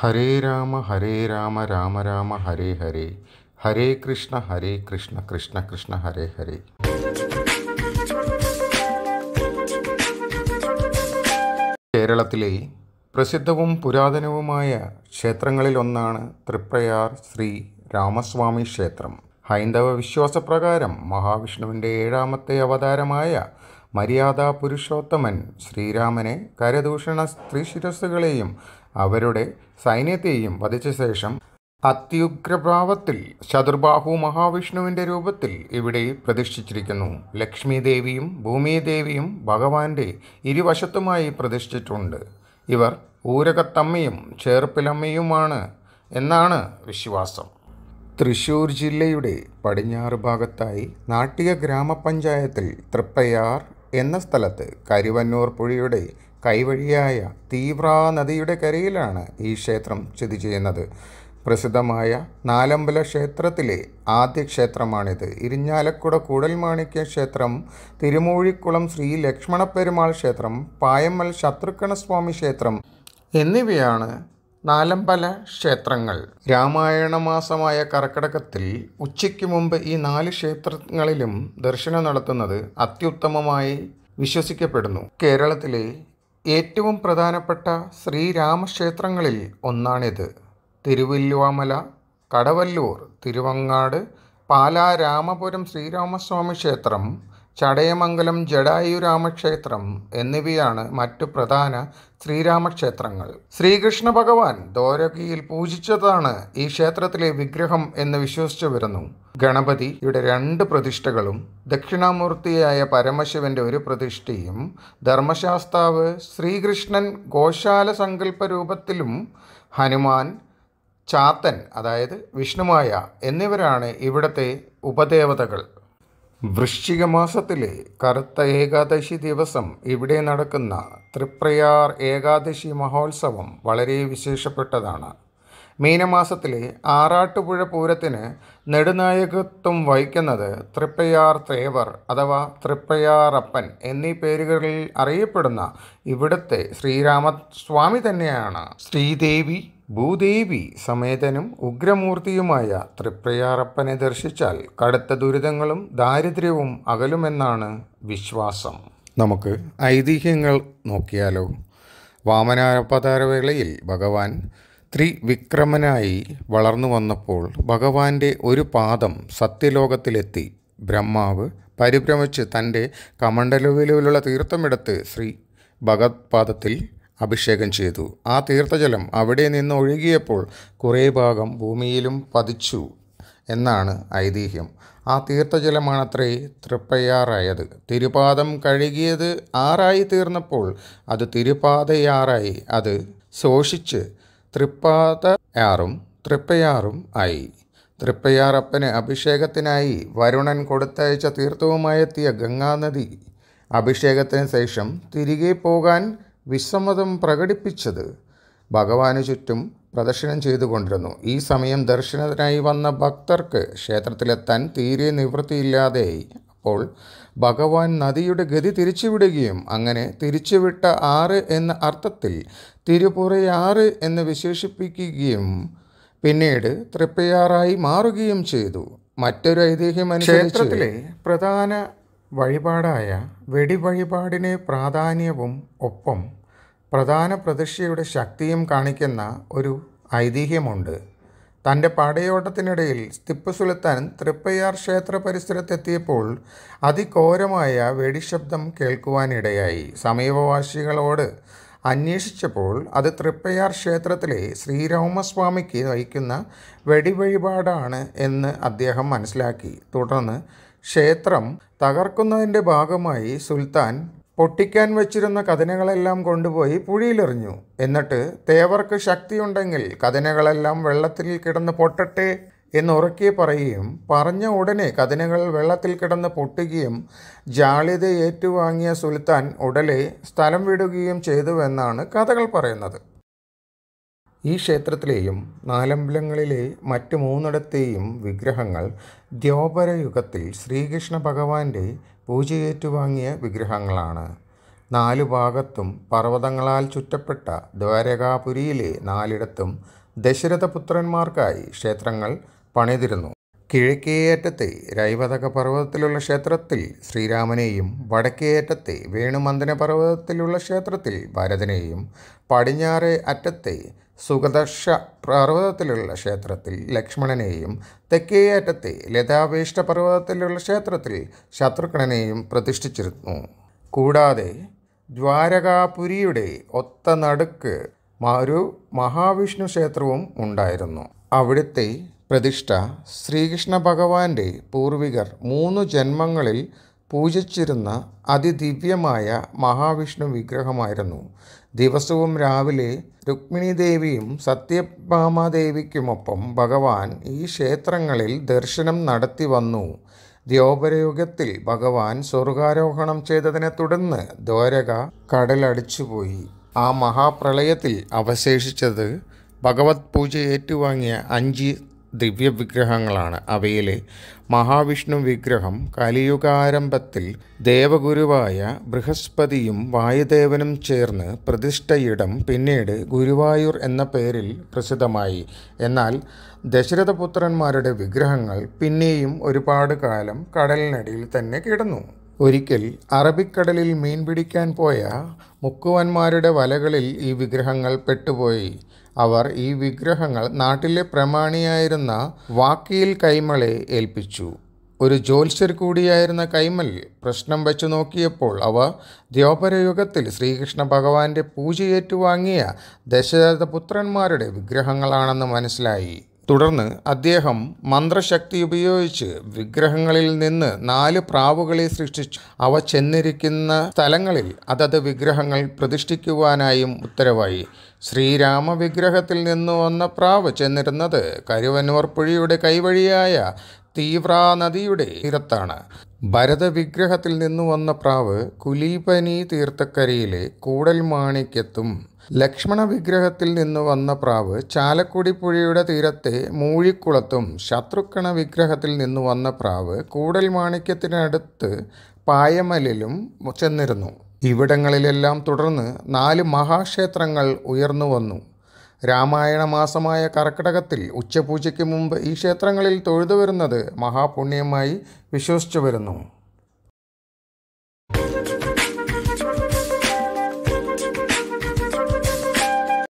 ഹരേ രാമ ഹരേ രാമ രാമ രാമ ഹരേ ഹരേ ഹരേ കൃഷ്ണ ഹരേ കൃഷ്ണ കൃഷ്ണ കൃഷ്ണ ഹരേ ഹരേ കേരളത്തിലെ പ്രസിദ്ധവും പുരാതനവുമായ ക്ഷേത്രങ്ങളിൽ ഒന്നാണ് തൃപ്രയാർ ശ്രീ രാമസ്വാമി ക്ഷേത്രം ഹൈന്ദവ വിശ്വാസപ്രകാരം മഹാവിഷ്ണുവിൻ്റെ ഏഴാമത്തെ അവതാരമായ മര്യാദാ പുരുഷോത്തമൻ ശ്രീരാമനെ കരദൂഷണ സ്ത്രീശിരസ്സുകളെയും അവരുടെ സൈന്യത്തെയും വധിച്ച ശേഷം അത്യുഗ്രഭാവത്തിൽ ചതുർബാഹു മഹാവിഷ്ണുവിൻ്റെ രൂപത്തിൽ ഇവിടെ പ്രതിഷ്ഠിച്ചിരിക്കുന്നു ലക്ഷ്മി ദേവിയും ഭൂമിദേവിയും ഭഗവാന്റെ ഇരുവശത്തുമായി പ്രതിഷ്ഠിച്ചിട്ടുണ്ട് ഇവർ ഊരകത്തമ്മയും ചേർപ്പിലമ്മയുമാണ് എന്നാണ് വിശ്വാസം തൃശൂർ ജില്ലയുടെ പടിഞ്ഞാറ് ഭാഗത്തായി നാട്ടിക ഗ്രാമപഞ്ചായത്തിൽ തൃപ്പയാർ എന്ന സ്ഥലത്ത് കരുവന്നൂർ പുഴയുടെ കൈവഴിയായ തീവ്ര നദിയുടെ കരയിലാണ് ഈ ക്ഷേത്രം സ്ഥിതി ചെയ്യുന്നത് പ്രസിദ്ധമായ നാലമ്പല ക്ഷേത്രത്തിലെ ആദ്യ ക്ഷേത്രമാണിത് ഇരിഞ്ഞാലക്കുട കൂടൽമാണിക്യ ക്ഷേത്രം തിരുമൂഴിക്കുളം ശ്രീ ലക്ഷ്മണപ്പെരുമാൾ ക്ഷേത്രം പായമ്മൽ ശത്രുഘ്നസ്വാമി ക്ഷേത്രം എന്നിവയാണ് നാലമ്പല ക്ഷേത്രങ്ങൾ രാമായണ മാസമായ കർക്കിടകത്തിൽ ഉച്ചയ്ക്ക് മുമ്പ് ഈ നാല് ക്ഷേത്രങ്ങളിലും ദർശനം നടത്തുന്നത് അത്യുത്തമമായി വിശ്വസിക്കപ്പെടുന്നു കേരളത്തിലെ ഏറ്റവും പ്രധാനപ്പെട്ട ശ്രീരാമക്ഷേത്രങ്ങളിൽ ഒന്നാണിത് തിരുവല്ലുവാമല കടവല്ലൂർ തിരുവങ്ങാട് പാലാ രാമപുരം ശ്രീരാമസ്വാമി ക്ഷേത്രം ചടയമംഗലം ജടായുരാമക്ഷേത്രം എന്നിവയാണ് മറ്റു പ്രധാന ശ്രീരാമക്ഷേത്രങ്ങൾ ശ്രീകൃഷ്ണ ഭഗവാൻ ദോരകിയിൽ പൂജിച്ചതാണ് ഈ ക്ഷേത്രത്തിലെ വിഗ്രഹം എന്ന് വിശ്വസിച്ചു വരുന്നു ഗണപതിയുടെ രണ്ട് പ്രതിഷ്ഠകളും ദക്ഷിണാമൂർത്തിയായ പരമശിവന്റെ ഒരു പ്രതിഷ്ഠയും ധർമ്മശാസ്താവ് ശ്രീകൃഷ്ണൻ ഗോശാല സങ്കല്പ രൂപത്തിലും ഹനുമാൻ ചാത്തൻ അതായത് വിഷ്ണുമായ എന്നിവരാണ് ഇവിടത്തെ ഉപദേവതകൾ വൃശ്ചിക മാസത്തിലെ കറുത്ത ഏകാദശി ദിവസം ഇവിടെ നടക്കുന്ന തൃപ്രയാർ ഏകാദശി മഹോത്സവം വളരെ വിശേഷപ്പെട്ടതാണ് മീനമാസത്തിലെ ആറാട്ടുപുഴ പൂരത്തിന് നെടുനായകത്വം വഹിക്കുന്നത് തൃപ്പയാർ തേവർ അഥവാ തൃപ്പയാറപ്പൻ എന്നീ പേരുകളിൽ അറിയപ്പെടുന്ന ഇവിടുത്തെ ശ്രീരാമസ്വാമി തന്നെയാണ് ശ്രീദേവി ഭൂദേവി സമേതനും ഉഗ്രമൂർത്തിയുമായ തൃപ്രയാറപ്പനെ ദർശിച്ചാൽ കടുത്ത ദുരിതങ്ങളും ദാരിദ്ര്യവും അകലുമെന്നാണ് വിശ്വാസം നമുക്ക് ഐതിഹ്യങ്ങൾ നോക്കിയാലോ വാമനാവതാരവേളയിൽ ഭഗവാൻ ത്രിവിക്രമനായി വളർന്നു വന്നപ്പോൾ ഭഗവാന്റെ ഒരു പാദം സത്യലോകത്തിലെത്തി ബ്രഹ്മാവ് പരിഭ്രമിച്ച് തൻ്റെ കമണ്ഡലവിലുള്ള തീർത്ഥമെടുത്ത് ശ്രീ ഭഗത് പാദത്തിൽ അഭിഷേകം ചെയ്തു ആ തീർത്ഥജലം അവിടെ നിന്ന് ഒഴുകിയപ്പോൾ കുറേ ഭാഗം ഭൂമിയിലും പതിച്ചു എന്നാണ് ഐതിഹ്യം ആ തീർത്ഥജലമാണത്രേ തൃപ്പയാറായത് തിരുപാദം കഴുകിയത് ആറായി തീർന്നപ്പോൾ അത് തിരുപാതയാറായി അത് ശോഷിച്ച് തൃപ്പാതയാറും തൃപ്പയാറും ആയി തൃപ്പയാറപ്പന് അഭിഷേകത്തിനായി വരുണൻ കൊടുത്തയച്ച തീർത്ഥവുമായെത്തിയ ഗംഗാനദി അഭിഷേകത്തിന് ശേഷം തിരികെ പോകാൻ വിസമ്മതം പ്രകടിപ്പിച്ചത് ഭഗവാന് ചുറ്റും പ്രദർശനം ചെയ്തുകൊണ്ടിരുന്നു ഈ സമയം ദർശനത്തിനായി വന്ന ഭക്തർക്ക് ക്ഷേത്രത്തിലെത്താൻ തീരെ നിവൃത്തിയില്ലാതെയായി അപ്പോൾ ഭഗവാൻ നദിയുടെ ഗതി തിരിച്ചുവിടുകയും അങ്ങനെ തിരിച്ചുവിട്ട ആറ് എന്ന അർത്ഥത്തിൽ തിരുപുറയാറ് എന്ന് വിശേഷിപ്പിക്കുകയും പിന്നീട് തൃപ്പയാറായി മാറുകയും ചെയ്തു മറ്റൊരു ഐതിഹ്യം ക്ഷേത്രത്തിലെ പ്രധാന വഴിപാടായ വെടി വഴിപാടിന് പ്രാധാന്യവും ഒപ്പം പ്രധാന പ്രതിഷ്ഠയുടെ ശക്തിയും കാണിക്കുന്ന ഒരു ഐതിഹ്യമുണ്ട് തൻ്റെ പടയോട്ടത്തിനിടയിൽ ടിപ്പു സുൽത്താൻ തൃപ്പയാർ ക്ഷേത്ര പരിസരത്തെത്തിയപ്പോൾ അതിഘോരമായ വെടിശബ്ദം കേൾക്കുവാനിടയായി സമീപവാസികളോട് അന്വേഷിച്ചപ്പോൾ അത് തൃപ്പയാർ ക്ഷേത്രത്തിലെ ശ്രീരാമസ്വാമിക്ക് നയിക്കുന്ന വെടിവഴിപാടാണ് എന്ന് അദ്ദേഹം മനസ്സിലാക്കി തുടർന്ന് ക്ഷേത്രം തകർക്കുന്നതിൻ്റെ ഭാഗമായി സുൽത്താൻ പൊട്ടിക്കാൻ വെച്ചിരുന്ന കഥനകളെല്ലാം കൊണ്ടുപോയി പുഴിയിലെറിഞ്ഞു എന്നിട്ട് തേവർക്ക് ശക്തിയുണ്ടെങ്കിൽ കഥനകളെല്ലാം വെള്ളത്തിൽ കിടന്ന് പൊട്ടട്ടെ എന്ന് ഉറക്കെ പറയുകയും പറഞ്ഞ ഉടനെ കഥനകൾ വെള്ളത്തിൽ കിടന്ന് പൊട്ടുകയും ജാളിത ഏറ്റുവാങ്ങിയ സുൽത്താൻ ഉടലെ സ്ഥലം വിടുകയും ചെയ്തുവെന്നാണ് കഥകൾ പറയുന്നത് ഈ ക്ഷേത്രത്തിലെയും നാലമ്പലങ്ങളിലെ മറ്റ് മൂന്നിടത്തെയും വിഗ്രഹങ്ങൾ ദ്യോപര യുഗത്തിൽ ശ്രീകൃഷ്ണ ഭഗവാന്റെ പൂജയേറ്റുവാങ്ങിയ വിഗ്രഹങ്ങളാണ് നാലു ഭാഗത്തും പർവ്വതങ്ങളാൽ ചുറ്റപ്പെട്ട ദ്വാരകാപുരിയിലെ നാലിടത്തും ദശരഥപുത്രന്മാർക്കായി ക്ഷേത്രങ്ങൾ പണിതിരുന്നു കിഴക്കേയറ്റത്തെ രൈവതക പർവ്വതത്തിലുള്ള ക്ഷേത്രത്തിൽ ശ്രീരാമനെയും വടക്കേയറ്റത്തെ വേണുമന്ദന പർവ്വതത്തിലുള്ള ക്ഷേത്രത്തിൽ ഭരതനെയും പടിഞ്ഞാറേ അറ്റത്തെ സുഗദക്ഷ പർവ്വതത്തിലുള്ള ക്ഷേത്രത്തിൽ ലക്ഷ്മണനെയും തെക്കേയറ്റത്തെ ലതാവേഷ്ട പർവ്വതത്തിലുള്ള ക്ഷേത്രത്തിൽ ശത്രുഘ്നനെയും പ്രതിഷ്ഠിച്ചിരുന്നു കൂടാതെ ദ്വാരകാപുരിയുടെ ഒത്ത നടുക്ക് ഒരു മഹാവിഷ്ണു ക്ഷേത്രവും ഉണ്ടായിരുന്നു അവിടുത്തെ പ്രതിഷ്ഠ ശ്രീകൃഷ്ണ ഭഗവാന്റെ പൂർവികർ മൂന്ന് ജന്മങ്ങളിൽ പൂജിച്ചിരുന്ന അതിദിവ്യമായ മഹാവിഷ്ണു വിഗ്രഹമായിരുന്നു ദിവസവും രാവിലെ രുക്മിണിദേവിയും സത്യഭാമാദേവിക്കുമൊപ്പം ഭഗവാൻ ഈ ക്ഷേത്രങ്ങളിൽ ദർശനം നടത്തി വന്നു ദ്യോപരയുഗത്തിൽ ഭഗവാൻ സ്വർഗാരോഹണം ചെയ്തതിനെ തുടർന്ന് ദ്വാരക കടലടിച്ചുപോയി ആ മഹാപ്രളയത്തിൽ അവശേഷിച്ചത് ഭഗവത് പൂജ ഏറ്റുവാങ്ങിയ അഞ്ച് ദിവ്യവിഗ്രഹങ്ങളാണ് അവയിലെ മഹാവിഷ്ണു വിഗ്രഹം കലിയുഗാരംഭത്തിൽ ദേവഗുരുവായ ബൃഹസ്പതിയും വായുദേവനും ചേർന്ന് പ്രതിഷ്ഠയിടം പിന്നീട് ഗുരുവായൂർ എന്ന പേരിൽ പ്രസിദ്ധമായി എന്നാൽ ദശരഥപുത്രന്മാരുടെ വിഗ്രഹങ്ങൾ പിന്നെയും ഒരുപാട് കാലം കടലിനടിയിൽ തന്നെ കിടന്നു ഒരിക്കൽ അറബിക്കടലിൽ മീൻ പിടിക്കാൻ പോയ മുക്കുവന്മാരുടെ വലകളിൽ ഈ വിഗ്രഹങ്ങൾ പെട്ടുപോയി അവർ ഈ വിഗ്രഹങ്ങൾ നാട്ടിലെ പ്രമാണിയായിരുന്ന വാക്കിയിൽ കൈമളെ ഏൽപ്പിച്ചു ഒരു ജ്യോത്സ്യർ കൂടിയായിരുന്ന കൈമൽ പ്രശ്നം വെച്ചു നോക്കിയപ്പോൾ അവ ദ്യോപരയുഗത്തിൽ ശ്രീകൃഷ്ണ ഭഗവാന്റെ പൂജയേറ്റുവാങ്ങിയ ദശരഥപുത്രന്മാരുടെ വിഗ്രഹങ്ങളാണെന്ന് മനസ്സിലായി തുടർന്ന് അദ്ദേഹം മന്ത്രശക്തി ഉപയോഗിച്ച് വിഗ്രഹങ്ങളിൽ നിന്ന് നാല് പ്രാവുകളെ സൃഷ്ടിച്ചു അവ ചെന്നിരിക്കുന്ന സ്ഥലങ്ങളിൽ അതത് വിഗ്രഹങ്ങൾ പ്രതിഷ്ഠിക്കുവാനായും ഉത്തരവായി ശ്രീരാമ വിഗ്രഹത്തിൽ നിന്ന് വന്ന പ്രാവ് ചെന്നിരുന്നത് കരുവന്നൂർ പുഴയുടെ കൈവഴിയായ തീവ്ര നദിയുടെ തീരത്താണ് ഭരത വിഗ്രഹത്തിൽ നിന്ന് വന്ന പ്രാവ് കുലീപനി തീർത്ഥക്കരയിലെ കൂടൽമാണിക്യത്തും ലക്ഷ്മണ വിഗ്രഹത്തിൽ നിന്ന് വന്ന പ്രാവ് ചാലക്കുടി പുഴയുടെ തീരത്തെ മൂഴിക്കുളത്തും ശത്രുക്കണ വിഗ്രഹത്തിൽ നിന്ന് വന്ന പ്രാവ് കൂടൽ മാണിക്യത്തിനടുത്ത് പായമലിലും ചെന്നിരുന്നു ഇവിടങ്ങളിലെല്ലാം തുടർന്ന് നാല് മഹാക്ഷേത്രങ്ങൾ ഉയർന്നു വന്നു രാമായണ മാസമായ കർക്കിടകത്തിൽ ഉച്ചപൂജയ്ക്ക് മുമ്പ് ഈ ക്ഷേത്രങ്ങളിൽ തൊഴുതു വരുന്നത് മഹാപുണ്യമായി വിശ്വസിച്ചു വരുന്നു